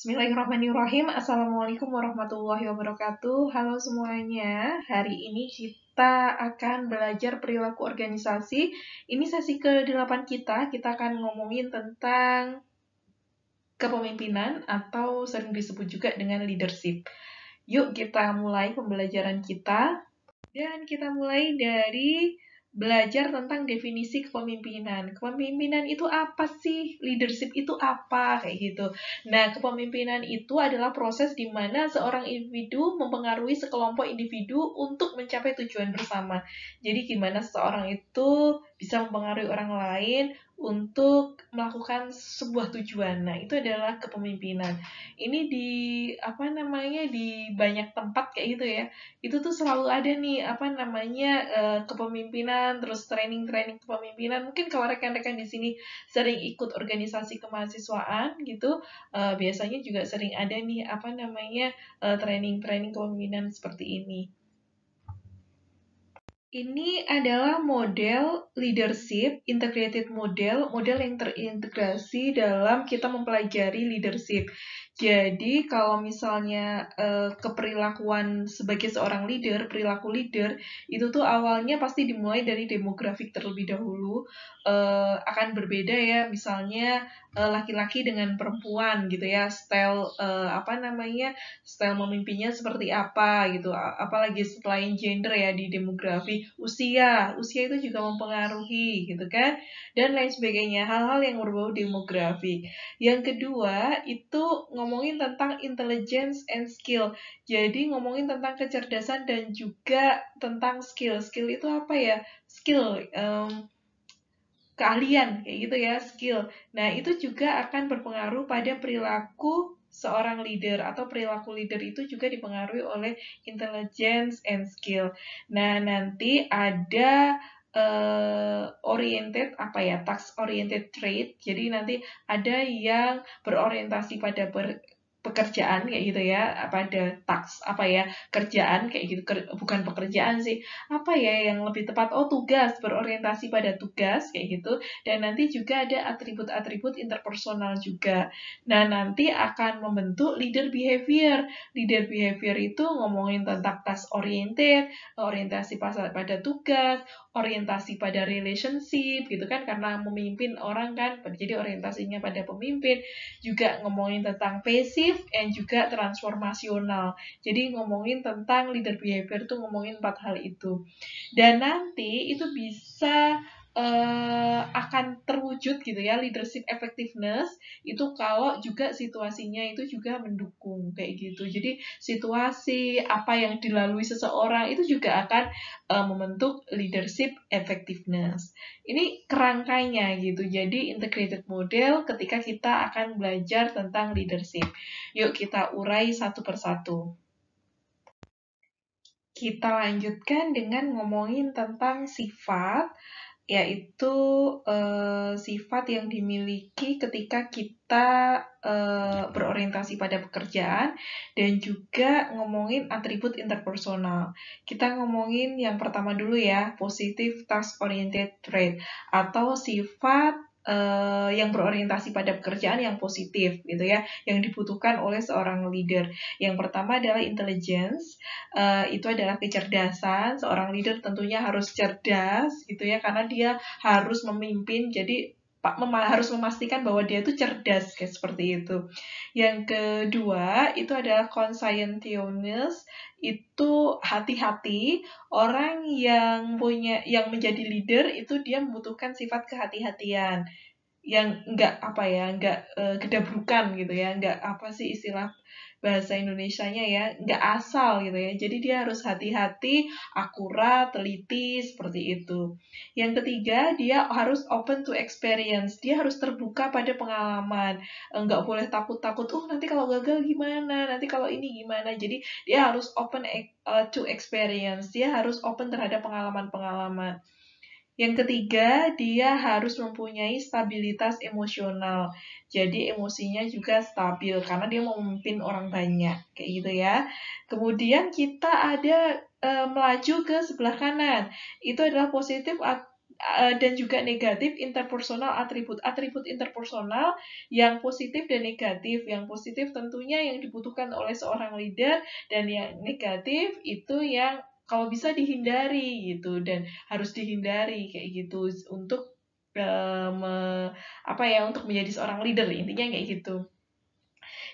Bismillahirrahmanirrahim. Assalamualaikum warahmatullahi wabarakatuh. Halo semuanya. Hari ini kita akan belajar perilaku organisasi. Ini sesi ke-8 kita. Kita akan ngomongin tentang kepemimpinan atau sering disebut juga dengan leadership. Yuk kita mulai pembelajaran kita. Dan kita mulai dari belajar tentang definisi kepemimpinan. Kepemimpinan itu apa sih? Leadership itu apa? Kayak gitu. Nah, kepemimpinan itu adalah proses di mana seorang individu mempengaruhi sekelompok individu untuk mencapai tujuan bersama. Jadi, gimana seseorang itu bisa mempengaruhi orang lain untuk melakukan sebuah tujuan. Nah, itu adalah kepemimpinan. Ini di apa namanya di banyak tempat kayak gitu ya. Itu tuh selalu ada nih apa namanya eh, kepemimpinan, terus training-training kepemimpinan. Mungkin kalau rekan-rekan di sini sering ikut organisasi kemahasiswaan gitu, eh, biasanya juga sering ada nih apa namanya eh, training-training kepemimpinan seperti ini. Ini adalah model leadership, integrated model, model yang terintegrasi dalam kita mempelajari leadership. Jadi kalau misalnya eh, keperilakuan sebagai seorang leader, perilaku leader itu tuh awalnya pasti dimulai dari demografik terlebih dahulu eh, akan berbeda ya, misalnya Eh, laki-laki dengan perempuan gitu ya style uh, apa namanya style memimpinnya seperti apa gitu apalagi selain gender ya di demografi usia usia itu juga mempengaruhi gitu kan dan lain sebagainya hal-hal yang berbau demografi yang kedua itu ngomongin tentang intelligence and skill jadi ngomongin tentang kecerdasan dan juga tentang skill skill itu apa ya skill um, keahlian kayak gitu ya skill nah itu juga akan berpengaruh pada perilaku seorang leader atau perilaku leader itu juga dipengaruhi oleh intelligence and skill nah nanti ada uh, oriented apa ya tax oriented trade jadi nanti ada yang berorientasi pada ber, pekerjaan kayak gitu ya apa ada tax apa ya kerjaan kayak gitu ker, bukan pekerjaan sih apa ya yang lebih tepat oh tugas berorientasi pada tugas kayak gitu dan nanti juga ada atribut-atribut interpersonal juga nah nanti akan membentuk leader behavior leader behavior itu ngomongin tentang task oriented orientasi pada tugas orientasi pada relationship gitu kan karena memimpin orang kan jadi orientasinya pada pemimpin juga ngomongin tentang passion and juga transformasional. Jadi ngomongin tentang leader behavior tuh ngomongin empat hal itu. Dan nanti itu bisa uh, akan terwujud gitu ya leadership effectiveness itu kalau juga situasinya itu juga mendukung kayak gitu jadi situasi apa yang dilalui seseorang itu juga akan uh, membentuk leadership effectiveness ini kerangkanya gitu jadi integrated model ketika kita akan belajar tentang leadership yuk kita urai satu persatu kita lanjutkan dengan ngomongin tentang sifat yaitu eh, sifat yang dimiliki ketika kita eh, berorientasi pada pekerjaan dan juga ngomongin atribut interpersonal. Kita ngomongin yang pertama dulu ya, positive task oriented trait atau sifat uh, yang berorientasi pada pekerjaan yang positif gitu ya yang dibutuhkan oleh seorang leader yang pertama adalah intelligence uh, itu adalah kecerdasan seorang leader tentunya harus cerdas gitu ya karena dia harus memimpin jadi Pak mema harus memastikan bahwa dia itu cerdas kayak seperti itu. Yang kedua itu adalah conscientiousness itu hati-hati orang yang punya yang menjadi leader itu dia membutuhkan sifat kehati-hatian yang enggak apa ya enggak uh, eh, gedabrukan gitu ya enggak apa sih istilah bahasa Indonesia-nya ya nggak asal gitu ya jadi dia harus hati-hati akurat teliti seperti itu yang ketiga dia harus open to experience dia harus terbuka pada pengalaman nggak boleh takut-takut oh nanti kalau gagal gimana nanti kalau ini gimana jadi dia harus open eh, to experience dia harus open terhadap pengalaman-pengalaman yang ketiga, dia harus mempunyai stabilitas emosional. Jadi emosinya juga stabil karena dia mau memimpin orang banyak, kayak gitu ya. Kemudian kita ada e, melaju ke sebelah kanan. Itu adalah positif at, eh, dan juga negatif interpersonal atribut. Atribut interpersonal yang positif dan negatif. Yang positif tentunya yang dibutuhkan oleh seorang leader dan yang negatif itu yang kalau bisa dihindari gitu dan harus dihindari kayak gitu untuk uh, apa ya untuk menjadi seorang leader intinya kayak gitu.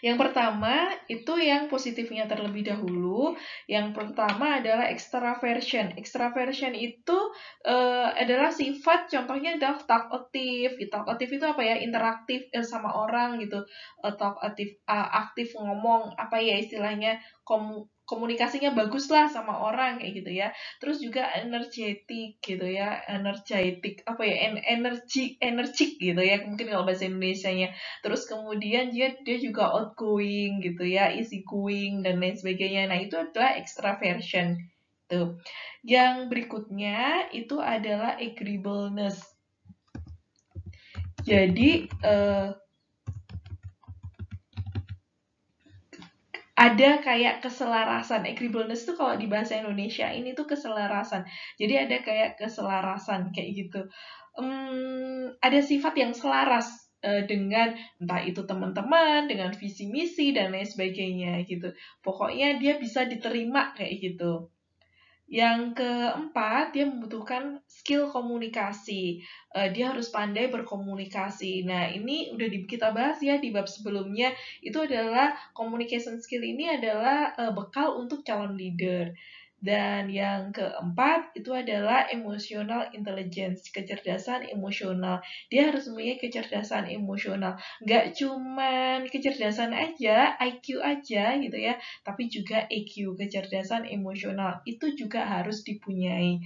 Yang pertama itu yang positifnya terlebih dahulu. Yang pertama adalah extraversion. Extraversion itu uh, adalah sifat contohnya adalah talkative. aktif. itu apa ya? Interaktif uh, sama orang gitu. Uh, talkative aktif uh, aktif ngomong apa ya istilahnya komunikasinya bagus lah sama orang kayak gitu ya terus juga energetik gitu ya energetik apa ya en energi energik gitu ya mungkin kalau bahasa Indonesia nya terus kemudian dia dia juga outgoing gitu ya easy going dan lain sebagainya nah itu adalah extraversion tuh yang berikutnya itu adalah agreeableness jadi eh, ada kayak keselarasan agreeableness tuh kalau di bahasa Indonesia ini tuh keselarasan jadi ada kayak keselarasan kayak gitu um, ada sifat yang selaras eh, dengan entah itu teman-teman dengan visi misi dan lain sebagainya gitu pokoknya dia bisa diterima kayak gitu yang keempat, dia membutuhkan skill komunikasi. Uh, dia harus pandai berkomunikasi. Nah, ini udah di, kita bahas ya di bab sebelumnya. Itu adalah communication skill ini adalah uh, bekal untuk calon leader. Dan yang keempat itu adalah emotional intelligence, kecerdasan emosional. Dia harus punya kecerdasan emosional. Nggak cuman kecerdasan aja, IQ aja gitu ya, tapi juga EQ, kecerdasan emosional. Itu juga harus dipunyai.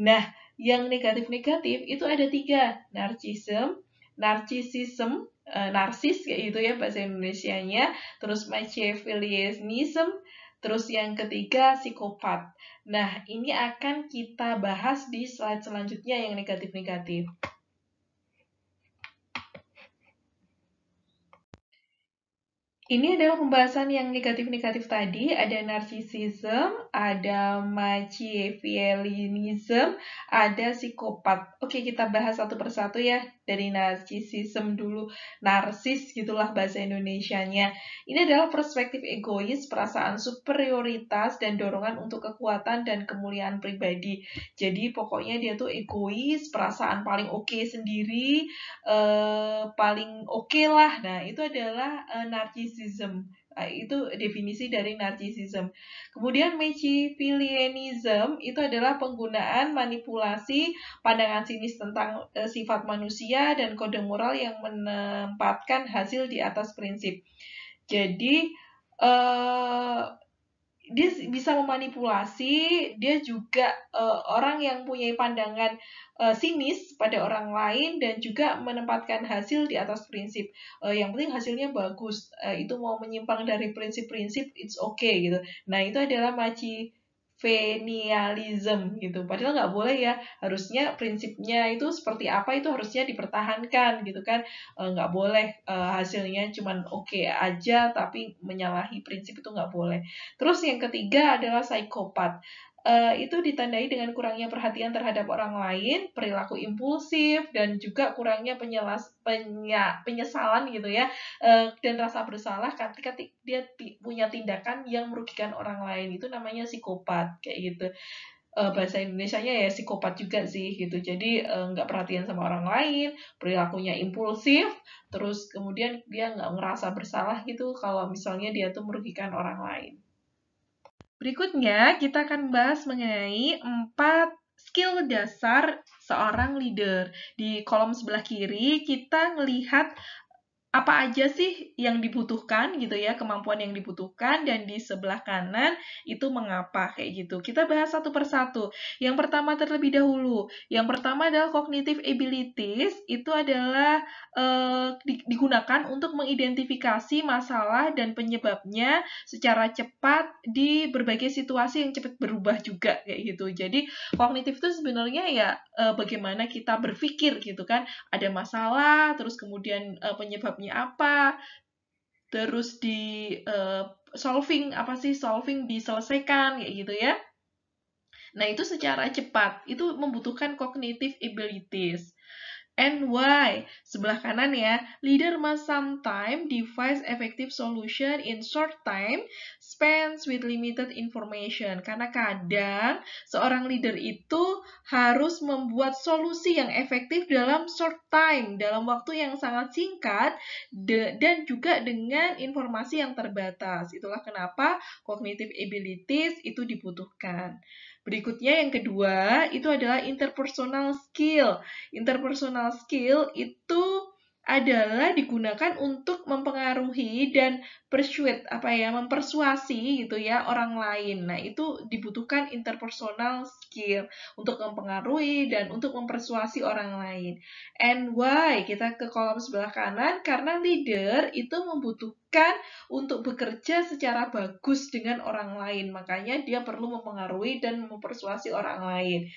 Nah, yang negatif-negatif itu ada tiga, narcissism, narcissism, eh, narsis kayak gitu ya bahasa Indonesia-nya, terus Machiavellianism, Terus yang ketiga, psikopat. Nah, ini akan kita bahas di slide selanjutnya yang negatif-negatif. Ini adalah pembahasan yang negatif-negatif tadi, ada narsisism, ada machiavellianism, ada psikopat. Oke, kita bahas satu persatu ya dari narsisisme dulu narsis gitulah bahasa Indonesia-nya. ini adalah perspektif egois perasaan superioritas dan dorongan untuk kekuatan dan kemuliaan pribadi jadi pokoknya dia tuh egois perasaan paling oke okay sendiri eh, paling oke okay lah nah itu adalah uh, eh, narcissism Eh, itu definisi dari narcissism. Kemudian Machiavellianism itu adalah penggunaan manipulasi pandangan sinis tentang e, sifat manusia dan kode moral yang menempatkan hasil di atas prinsip. Jadi e, dia bisa memanipulasi, dia juga uh, orang yang punya pandangan uh, sinis pada orang lain dan juga menempatkan hasil di atas prinsip. Uh, yang penting hasilnya bagus. Uh, itu mau menyimpang dari prinsip-prinsip it's okay gitu. Nah, itu adalah maci venialism gitu. Padahal nggak boleh ya. Harusnya prinsipnya itu seperti apa itu harusnya dipertahankan gitu kan. Eh, nggak e, boleh e, hasilnya cuman oke okay aja tapi menyalahi prinsip itu nggak boleh. Terus yang ketiga adalah psikopat. Eh, itu ditandai dengan kurangnya perhatian terhadap orang lain, perilaku impulsif, dan juga kurangnya penyelas, penya, penyesalan gitu ya, eh, dan rasa bersalah ketika dia punya tindakan yang merugikan orang lain. Itu namanya psikopat, kayak gitu. Eh, bahasa Indonesia-nya ya psikopat juga sih gitu jadi nggak perhatian sama orang lain perilakunya impulsif terus kemudian dia nggak ngerasa bersalah gitu kalau misalnya dia tuh merugikan orang lain Berikutnya, kita akan bahas mengenai empat skill dasar seorang leader. Di kolom sebelah kiri, kita melihat apa aja sih yang dibutuhkan gitu ya, kemampuan yang dibutuhkan dan di sebelah kanan itu mengapa kayak gitu. Kita bahas satu persatu. Yang pertama terlebih dahulu, yang pertama adalah cognitive abilities itu adalah eh, digunakan untuk mengidentifikasi masalah dan penyebabnya secara cepat di berbagai situasi yang cepat berubah juga kayak gitu. Jadi kognitif itu sebenarnya ya eh, bagaimana kita berpikir gitu kan, ada masalah terus kemudian eh, penyebab penyebabnya apa, terus di uh, solving apa sih solving diselesaikan kayak gitu ya. Nah, itu secara cepat. Itu membutuhkan cognitive abilities. And why? Sebelah kanan ya. Leader must sometime devise effective solution in short time expense with limited information. Karena kadang seorang leader itu harus membuat solusi yang efektif dalam short time, dalam waktu yang sangat singkat, dan juga dengan informasi yang terbatas. Itulah kenapa cognitive abilities itu dibutuhkan. Berikutnya yang kedua itu adalah interpersonal skill. Interpersonal skill itu adalah digunakan untuk mempengaruhi dan persuade apa ya mempersuasi gitu ya orang lain. Nah, itu dibutuhkan interpersonal skill untuk mempengaruhi dan untuk mempersuasi orang lain. And why? Kita ke kolom sebelah kanan karena leader itu membutuhkan untuk bekerja secara bagus dengan orang lain. Makanya dia perlu mempengaruhi dan mempersuasi orang lain.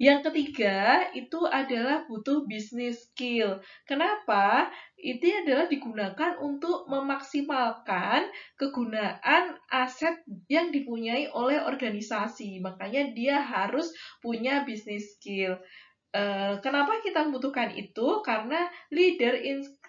Yang ketiga itu adalah butuh business skill. Kenapa? Itu adalah digunakan untuk memaksimalkan kegunaan aset yang dipunyai oleh organisasi. Makanya dia harus punya business skill. Eh, kenapa kita membutuhkan itu? Karena leader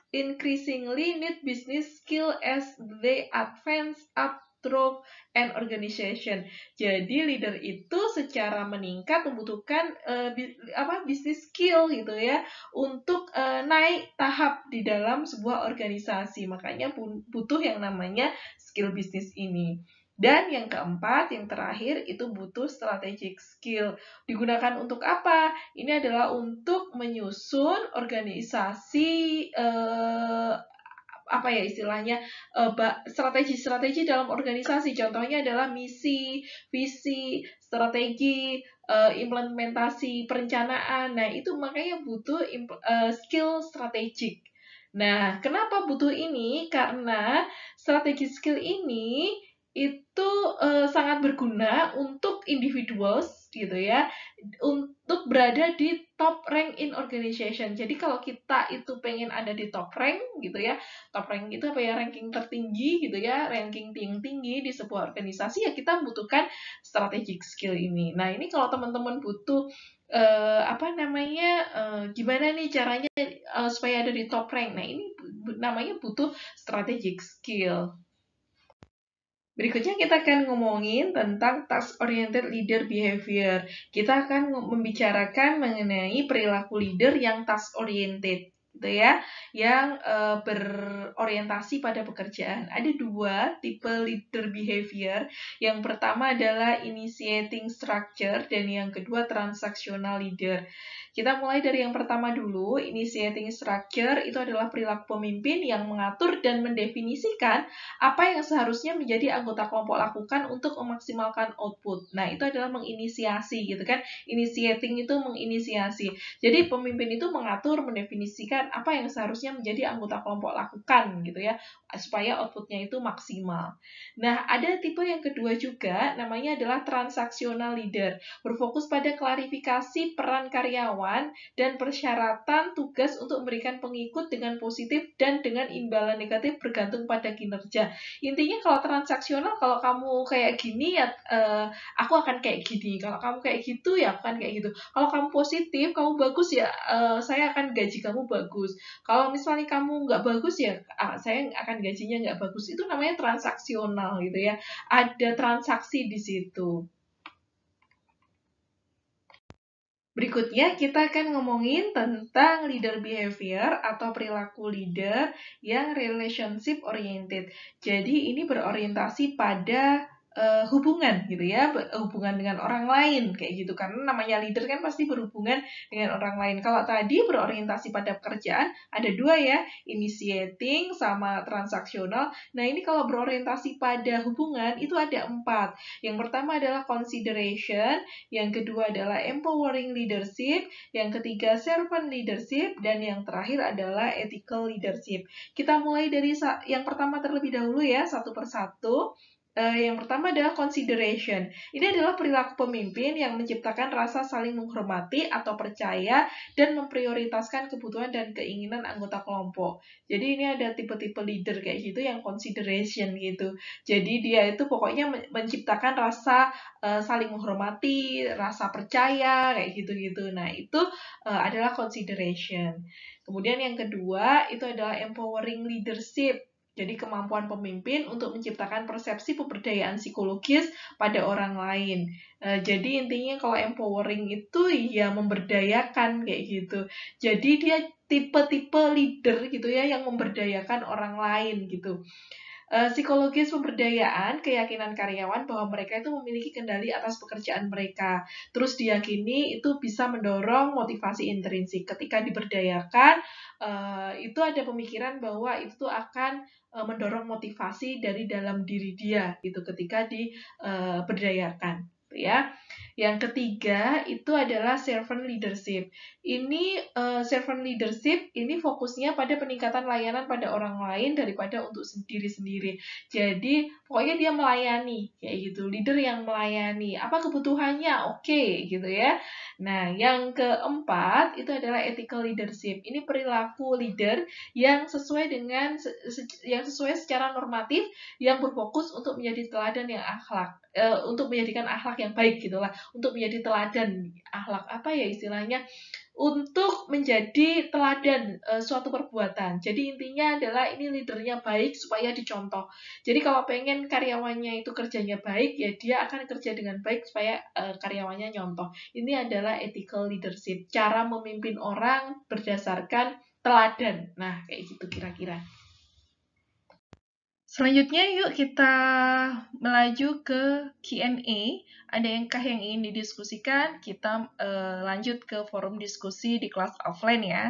increasingly need business skill as they advance up stroke, and Organization. Jadi leader itu secara meningkat membutuhkan uh, bi apa bisnis skill gitu ya untuk uh, naik tahap di dalam sebuah organisasi. Makanya butuh yang namanya skill bisnis ini. Dan yang keempat, yang terakhir itu butuh strategic skill. Digunakan untuk apa? Ini adalah untuk menyusun organisasi eh, apa ya istilahnya eh, strategi-strategi dalam organisasi. Contohnya adalah misi, visi, strategi, eh, implementasi, perencanaan. Nah, itu makanya butuh eh, skill strategik. Nah, kenapa butuh ini? Karena strategi skill ini itu sangat berguna untuk individuals gitu ya untuk berada di top rank in organization. Jadi kalau kita itu pengen ada di top rank gitu ya, top rank itu apa ya ranking tertinggi gitu ya, ranking tinggi tinggi di sebuah organisasi ya kita butuhkan strategic skill ini. Nah ini kalau teman-teman butuh uh, apa namanya uh, gimana nih caranya uh, supaya ada di top rank. Nah ini namanya butuh strategic skill Berikutnya kita akan ngomongin tentang task-oriented leader behavior. Kita akan membicarakan mengenai perilaku leader yang task-oriented, gitu ya, yang e, berorientasi pada pekerjaan. Ada dua tipe leader behavior. Yang pertama adalah initiating structure dan yang kedua transactional leader. Kita mulai dari yang pertama dulu, initiating structure itu adalah perilaku pemimpin yang mengatur dan mendefinisikan apa yang seharusnya menjadi anggota kelompok lakukan untuk memaksimalkan output. Nah, itu adalah menginisiasi gitu kan. Initiating itu menginisiasi. Jadi pemimpin itu mengatur, mendefinisikan apa yang seharusnya menjadi anggota kelompok lakukan gitu ya, supaya outputnya itu maksimal. Nah, ada tipe yang kedua juga namanya adalah transaksional leader, berfokus pada klarifikasi peran karyawan dan persyaratan tugas untuk memberikan pengikut dengan positif dan dengan imbalan negatif bergantung pada kinerja. Intinya kalau transaksional kalau kamu kayak gini ya uh, aku akan kayak gini. Kalau kamu kayak gitu ya aku akan kayak gitu. Kalau kamu positif, kamu bagus ya uh, saya akan gaji kamu bagus. Kalau misalnya kamu nggak bagus ya uh, saya akan gajinya nggak bagus. Itu namanya transaksional gitu ya. Ada transaksi di situ. Berikutnya kita akan ngomongin tentang leader behavior atau perilaku leader yang relationship oriented. Jadi ini berorientasi pada uh, hubungan gitu ya hubungan dengan orang lain kayak gitu karena namanya leader kan pasti berhubungan dengan orang lain kalau tadi berorientasi pada pekerjaan ada dua ya initiating sama transaksional nah ini kalau berorientasi pada hubungan itu ada empat yang pertama adalah consideration yang kedua adalah empowering leadership yang ketiga servant leadership dan yang terakhir adalah ethical leadership kita mulai dari yang pertama terlebih dahulu ya satu persatu Uh, yang pertama adalah consideration. Ini adalah perilaku pemimpin yang menciptakan rasa saling menghormati atau percaya dan memprioritaskan kebutuhan dan keinginan anggota kelompok. Jadi ini ada tipe-tipe leader kayak gitu yang consideration gitu. Jadi dia itu pokoknya menciptakan rasa uh, saling menghormati, rasa percaya kayak gitu-gitu. Nah, itu uh, adalah consideration. Kemudian yang kedua itu adalah empowering leadership. Jadi kemampuan pemimpin untuk menciptakan persepsi pemberdayaan psikologis pada orang lain. Eh, jadi intinya kalau empowering itu ya memberdayakan kayak gitu. Jadi dia tipe-tipe leader gitu ya yang memberdayakan orang lain gitu. Eh, psikologis pemberdayaan keyakinan karyawan bahwa mereka itu memiliki kendali atas pekerjaan mereka. Terus diyakini itu bisa mendorong motivasi intrinsik. Ketika diberdayakan, eh, itu ada pemikiran bahwa itu akan eh, mendorong motivasi dari dalam diri dia itu ketika diberdayakan, ya. Yang ketiga itu adalah servant leadership. Ini uh, servant leadership ini fokusnya pada peningkatan layanan pada orang lain daripada untuk sendiri sendiri. Jadi pokoknya dia melayani kayak gitu, leader yang melayani. Apa kebutuhannya? Oke okay, gitu ya. Nah, yang keempat itu adalah ethical leadership. Ini perilaku leader yang sesuai dengan yang sesuai secara normatif yang berfokus untuk menjadi teladan yang akhlak Eh, untuk menjadikan akhlak yang baik gitulah untuk menjadi teladan akhlak apa ya istilahnya untuk menjadi teladan uh, suatu perbuatan jadi intinya adalah ini leadernya baik supaya dicontoh jadi kalau pengen karyawannya itu kerjanya baik ya dia akan kerja dengan baik supaya uh, karyawannya nyontoh ini adalah ethical leadership cara memimpin orang berdasarkan teladan nah kayak gitu kira-kira Selanjutnya yuk kita melaju ke Q&A. Ada yang kah yang ingin didiskusikan? Kita uh, lanjut ke forum diskusi di kelas offline ya.